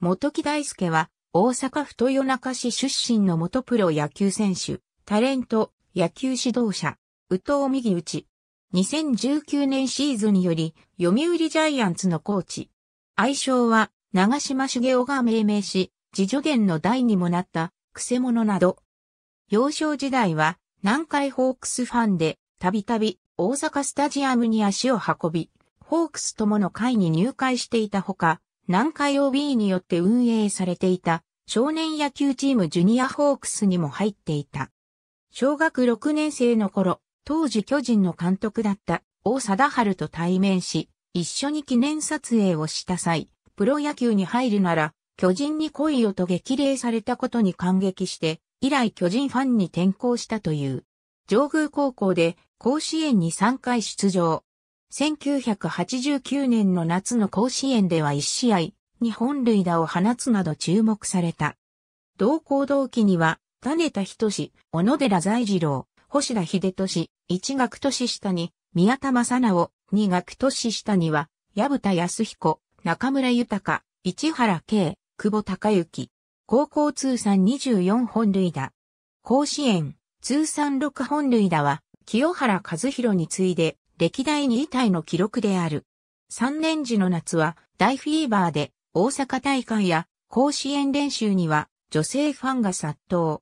元木大輔は、大阪府豊中市出身の元プロ野球選手、タレント、野球指導者、宇藤右内。2019年シーズンにより、読売ジャイアンツのコーチ。愛称は、長島茂雄が命名し、自助言の代にもなった、ク者など。幼少時代は、南海ホークスファンで、たびたび、大阪スタジアムに足を運び、ホークスともの会に入会していたほか、南海 OB によって運営されていた少年野球チームジュニアホークスにも入っていた。小学6年生の頃、当時巨人の監督だった大貞治と対面し、一緒に記念撮影をした際、プロ野球に入るなら、巨人に来いよと激励されたことに感激して、以来巨人ファンに転向したという。上宮高校で甲子園に3回出場。1989年の夏の甲子園では1試合、2本塁打を放つなど注目された。同校同期には、種田仁、小野寺在次郎、星田秀俊、一学年下に、宮田正直、二学年下には、矢田康彦、中村豊、市原慶、久保隆行、高校通算24本塁打。甲子園、通算6本塁打は、清原和弘に次いで、歴代2位タイの記録である。3年時の夏は大フィーバーで大阪大会や甲子園練習には女性ファンが殺到。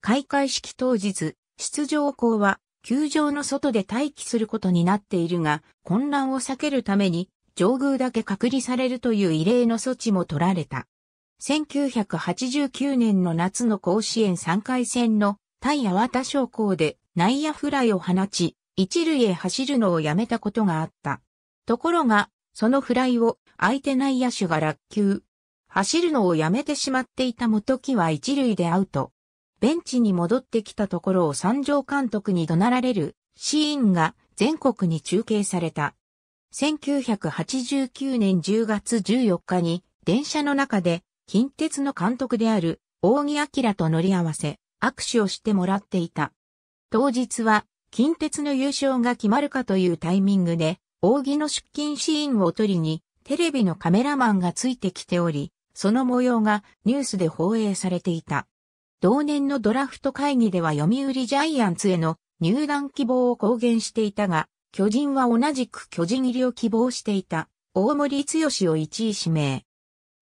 開会式当日、出場校は球場の外で待機することになっているが、混乱を避けるために上空だけ隔離されるという異例の措置も取られた。1989年の夏の甲子園3回戦の対淡田商校で内野フライを放ち、一塁へ走るのをやめたことがあった。ところが、そのフライを相手内野手が落球。走るのをやめてしまっていた元木は一塁でアウト。ベンチに戻ってきたところを三条監督に怒鳴られるシーンが全国に中継された。1989年10月14日に電車の中で近鉄の監督である大木明と乗り合わせ握手をしてもらっていた。当日は近鉄の優勝が決まるかというタイミングで、扇の出勤シーンを取りに、テレビのカメラマンがついてきており、その模様がニュースで放映されていた。同年のドラフト会議では読売ジャイアンツへの入団希望を公言していたが、巨人は同じく巨人入りを希望していた大森剛を1位指名。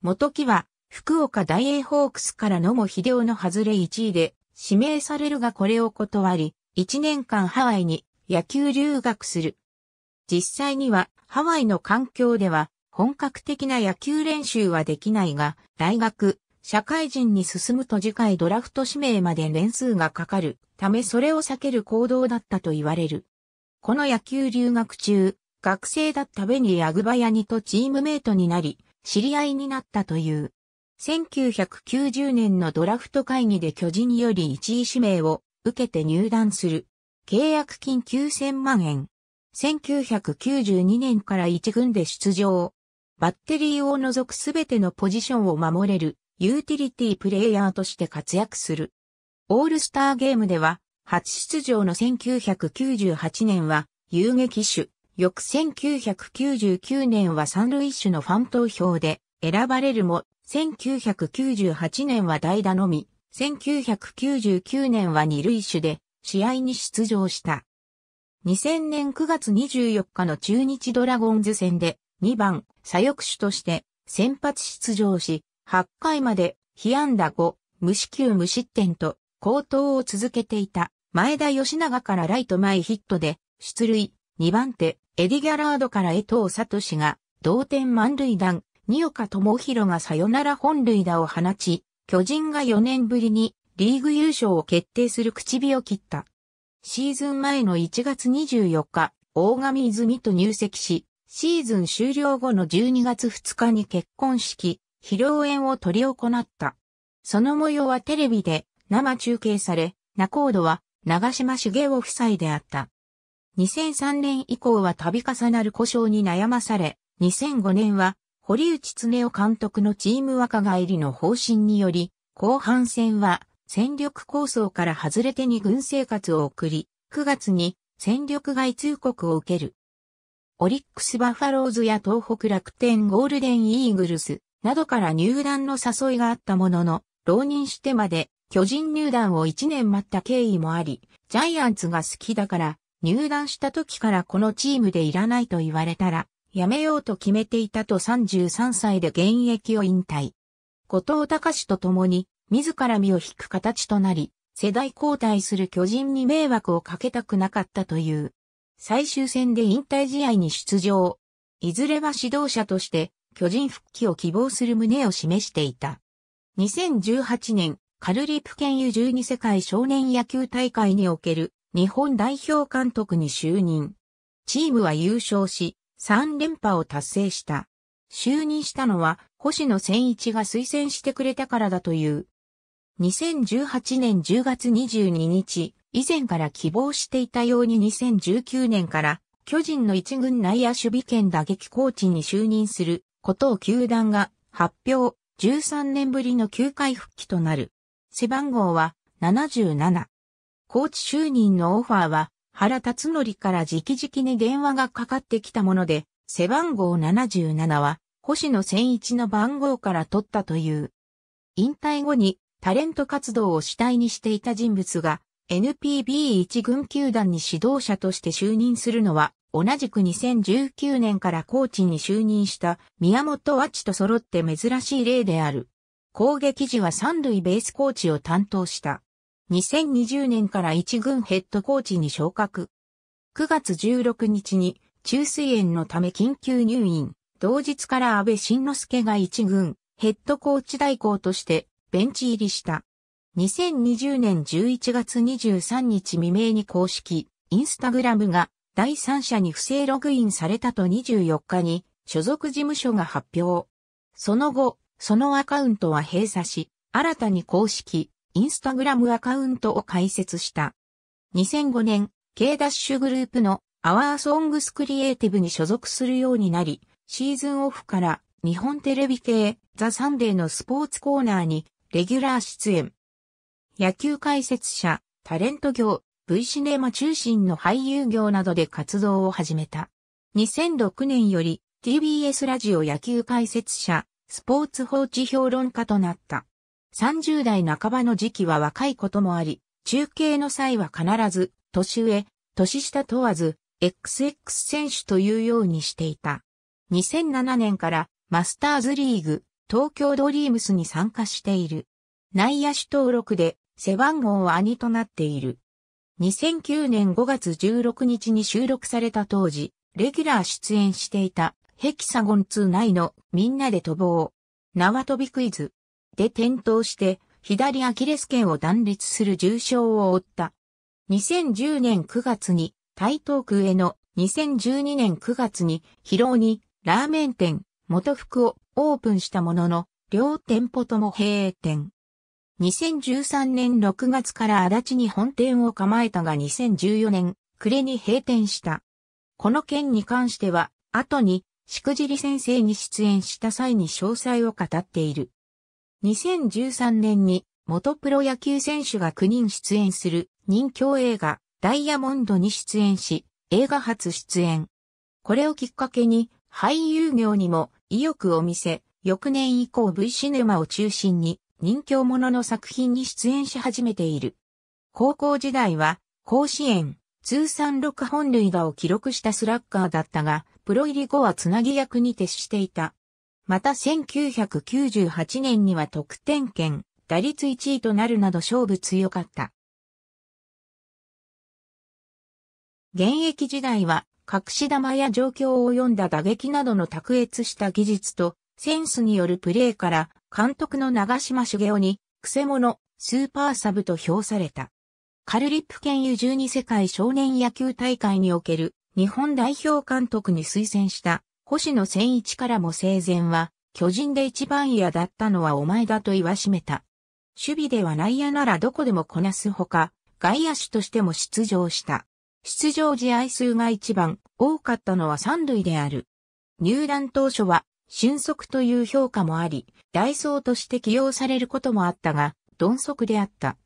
元木は福岡大英ホークスから野茂秀夫の外れ1位で指名されるがこれを断り、1年間ハワイに野球留学する。実際にはハワイの環境では本格的な野球練習はできないが、大学、社会人に進むと次回ドラフト指名まで年数がかかるためそれを避ける行動だったと言われる。この野球留学中、学生だったベニー・アグバヤニとチームメイトになり、知り合いになったという。1990年のドラフト会議で巨人より1位指名を受けて入団する。契約金9000万円。1992年から一軍で出場。バッテリーを除くすべてのポジションを守れるユーティリティプレイヤーとして活躍する。オールスターゲームでは初出場の1998年は遊撃手、翌1999年は三塁手のファン投票で選ばれるも1998年は代打のみ1999年は二塁手で試合に出場した。2000年9月24日の中日ドラゴンズ戦で2番左翼手として先発出場し、8回まで被安打5、無四球無失点と高騰を続けていた前田吉永からライト前ヒットで出塁2番手エディ・ギャラードから江藤聡が同点満塁弾、二岡智弘がサヨナラ本塁打を放ち、巨人が4年ぶりにリーグ優勝を決定する口火を切った。シーズン前の1月24日、大神泉と入籍し、シーズン終了後の12月2日に結婚式、披露宴を取り行った。その模様はテレビで生中継され、仲人は長島茂雄夫妻であった。2003年以降は度重なる故障に悩まされ、2005年は堀内恒夫監督のチーム若返りの方針により、後半戦は戦力構想から外れてに軍生活を送り、9月に戦力外通告を受ける。オリックスバファローズや東北楽天ゴールデンイーグルスなどから入団の誘いがあったものの、浪人してまで巨人入団を1年待った経緯もあり、ジャイアンツが好きだから入団した時からこのチームでいらないと言われたら、辞めようと決めていたと33歳で現役を引退。後藤隆と共に自ら身を引く形となり、世代交代する巨人に迷惑をかけたくなかったという。最終戦で引退試合に出場。いずれは指導者として巨人復帰を希望する旨を示していた。2018年、カルリプ県 U12 世界少年野球大会における日本代表監督に就任。チームは優勝し、3連覇を達成した。就任したのは星野千一が推薦してくれたからだという。2018年10月22日、以前から希望していたように2019年から巨人の一軍内野守備権打撃コーチに就任することを球団が発表、13年ぶりの球界復帰となる。背番号は77。コーチ就任のオファーは原辰則から直々に電話がかかってきたもので、背番号77は、星野千一の番号から取ったという。引退後にタレント活動を主体にしていた人物が NPB1 軍球団に指導者として就任するのは同じく2019年からコーチに就任した宮本和知と揃って珍しい例である。攻撃時は三塁ベースコーチを担当した。2020年から一軍ヘッドコーチに昇格。9月16日に中水炎のため緊急入院。同日から安倍晋之助が一軍ヘッドコーチ代行としてベンチ入りした。2020年11月23日未明に公式インスタグラムが第三者に不正ログインされたと24日に所属事務所が発表。その後、そのアカウントは閉鎖し、新たに公式インスタグラムアカウントを開設した。2005年、K ダッシュグループのアワーソングスクリエイティブに所属するようになり、シーズンオフから日本テレビ系ザ・サンデーのスポーツコーナーにレギュラー出演。野球解説者、タレント業、V シネマ中心の俳優業などで活動を始めた。2006年より TBS ラジオ野球解説者、スポーツ報知評論家となった。30代半ばの時期は若いこともあり、中継の際は必ず、年上、年下問わず、XX 選手というようにしていた。2007年からマスターズリーグ東京ドリームスに参加している。内野手登録で背番号は兄となっている。2009年5月16日に収録された当時、レギュラー出演していたヘキサゴン2内のみんなで飛ぼう。縄跳びクイズ。で転倒して、左アキレス腱を断裂する重傷を負った。2010年9月に、台東区への2012年9月に、広尾にラーメン店、元福をオープンしたものの、両店舗とも閉店。2013年6月から足立に本店を構えたが2014年、暮れに閉店した。この件に関しては、後に、しくじり先生に出演した際に詳細を語っている。2013年に元プロ野球選手が9人出演する人気映画ダイヤモンドに出演し、映画初出演。これをきっかけに俳優業にも意欲を見せ、翌年以降 V シネマを中心に人気者の作品に出演し始めている。高校時代は甲子園通算6本塁打を記録したスラッガーだったが、プロ入り後はつなぎ役に徹していた。また1998年には得点圏、打率1位となるなど勝負強かった。現役時代は隠し玉や状況を読んだ打撃などの卓越した技術とセンスによるプレーから監督の長島茂雄にクセ者、スーパーサブと評された。カルリップ県 U12 世界少年野球大会における日本代表監督に推薦した星野千一からも生前は、巨人で一番嫌だったのはお前だと言わしめた。守備では内野ならどこでもこなすほか、外野手としても出場した。出場試合数が一番多かったのは三塁である。入団当初は、俊足という評価もあり、ダイソーとして起用されることもあったが、鈍足であった。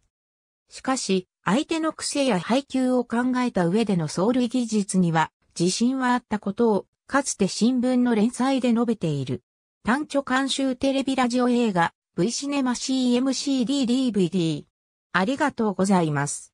しかし、相手の癖や配球を考えた上での走塁技術には、自信はあったことをかつて新聞の連載で述べている。単著監修テレビラジオ映画 V シネマ CMCDDVD。ありがとうございます。